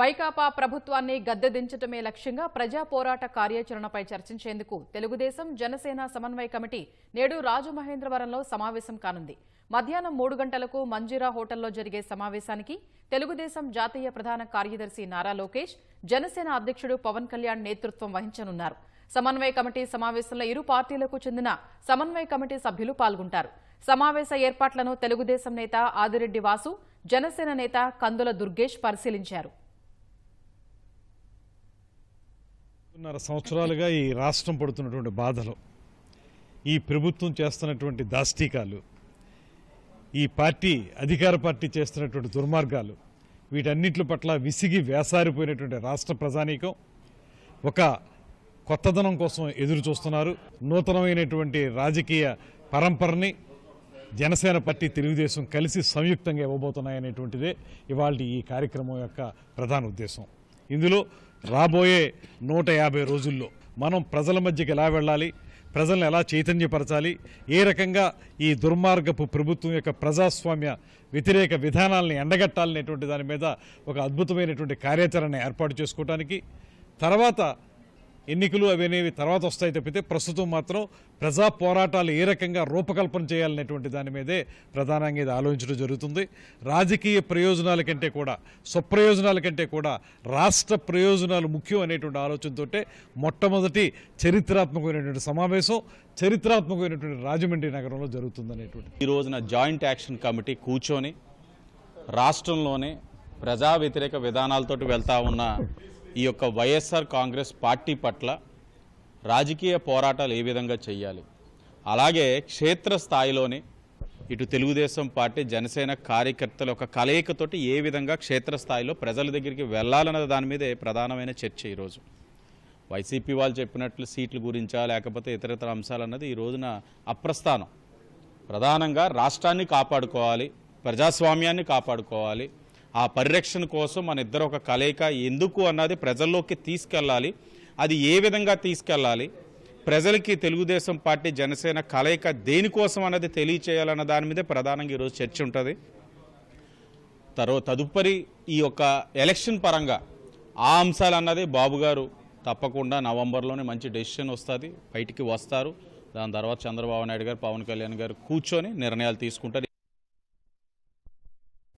వైకాపా ప్రభుత్వాన్ని గద్దెదించడమే లక్ష్యంగా ప్రజా పోరాట కార్యాచరణపై చర్చించేందుకు తెలుగుదేశం జనసేన సమన్వయ కమిటీ నేడు రాజమహేంద్రవరంలో సమావేశం కానుంది మధ్యాహ్నం మూడు గంటలకు మంజీరా హోటల్లో జరిగే సమావేశానికి తెలుగుదేశం జాతీయ ప్రధాన కార్యదర్శి నారా లోకేష్ జనసేన అధ్యక్షుడు పవన్ కళ్యాణ్ నేతృత్వం వహించనున్నారు సమన్వయ కమిటీ సమావేశంలో ఇరు పార్టీలకు చెందిన సమన్వయ కమిటీ సభ్యులు పాల్గొంటారు సమావేశ ఏర్పాట్లను తెలుగుదేశం నేత ఆదిరెడ్డి వాసు జనసేన నేత కందుల దుర్గేష్ పరిశీలించారు కొన్నర సంవత్సరాలుగా ఈ రాష్ట్రం పడుతున్నటువంటి బాధలు ఈ ప్రభుత్వం చేస్తున్నటువంటి దాష్టీకాలు ఈ పార్టీ అధికార పార్టీ చేస్తున్నటువంటి దుర్మార్గాలు వీటన్నింటి పట్ల విసిగి వేసారిపోయినటువంటి రాష్ట్ర ప్రజానీకం ఒక కొత్తదనం కోసం ఎదురు చూస్తున్నారు నూతనమైనటువంటి రాజకీయ పరంపరని జనసేన పార్టీ తెలుగుదేశం కలిసి సంయుక్తంగా ఇవ్వబోతున్నాయనేటువంటిదే ఇవాళ ఈ కార్యక్రమం యొక్క ప్రధాన ఉద్దేశం ఇందులో రాబోయే నూట రోజుల్లో మనం ప్రజల మధ్యకి ఎలా వెళ్ళాలి ప్రజలను ఎలా చైతన్యపరచాలి ఏ రకంగా ఈ దుర్మార్గపు ప్రభుత్వం యొక్క ప్రజాస్వామ్య వ్యతిరేక విధానాలను ఎండగట్టాలనేటువంటి దాని మీద ఒక అద్భుతమైనటువంటి కార్యాచరణ ఏర్పాటు చేసుకోవటానికి తర్వాత ఎన్నికలు అవనేవి తర్వాత వస్తాయి తప్పితే ప్రస్తుతం మాత్రం ప్రజా పోరాటాలు ఏ రకంగా రూపకల్పన చేయాలనేటువంటి దాని మీదే ప్రధానంగా ఇది ఆలోచించడం జరుగుతుంది రాజకీయ ప్రయోజనాల కంటే కూడా స్వప్రయోజనాల కంటే కూడా రాష్ట్ర ప్రయోజనాలు ముఖ్యం అనేటువంటి ఆలోచనతో మొట్టమొదటి చరిత్రాత్మకమైనటువంటి సమావేశం చరిత్రాత్మకమైనటువంటి రాజమండ్రి నగరంలో జరుగుతుందనేటువంటి ఈ రోజున జాయింట్ యాక్షన్ కమిటీ కూర్చొని రాష్ట్రంలోనే ప్రజా వ్యతిరేక విధానాలతోటి వెళ్తా ఉన్న ఈ యొక్క వైఎస్ఆర్ కాంగ్రెస్ పార్టీ పట్ల రాజకీయ పోరాటాలు ఏ విధంగా చేయాలి అలాగే క్షేత్రస్థాయిలోనే ఇటు తెలుగుదేశం పార్టీ జనసేన కార్యకర్తల ఒక కలయికతోటి ఏ విధంగా క్షేత్రస్థాయిలో ప్రజల దగ్గరికి వెళ్ళాలన్నది దాని మీదే ప్రధానమైన చర్చ ఈరోజు వైసీపీ వాళ్ళు చెప్పినట్లు సీట్ల గురించా లేకపోతే ఇతరతర అంశాలన్నది ఈ రోజున అప్రస్థానం ప్రధానంగా రాష్ట్రాన్ని కాపాడుకోవాలి ప్రజాస్వామ్యాన్ని కాపాడుకోవాలి ఆ పరిరక్షణ కోసం మన ఇద్దరు ఒక కలయిక ఎందుకు అన్నది ప్రజల్లోకి తీసుకెళ్ళాలి అది ఏ విధంగా తీసుకెళ్ళాలి ప్రజలకి తెలుగుదేశం పార్టీ జనసేన కలయిక దేనికోసం అన్నది తెలియచేయాలన్న దాని మీదే ప్రధానంగా ఈరోజు చర్చ ఉంటుంది తర్వాత తదుపరి ఈ యొక్క ఎలక్షన్ పరంగా ఆ అంశాలు అన్నది బాబు గారు తప్పకుండా నవంబర్లోనే మంచి డెసిషన్ వస్తుంది బయటికి వస్తారు దాని తర్వాత చంద్రబాబు నాయుడు గారు పవన్ కళ్యాణ్ గారు కూర్చొని నిర్ణయాలు తీసుకుంటారు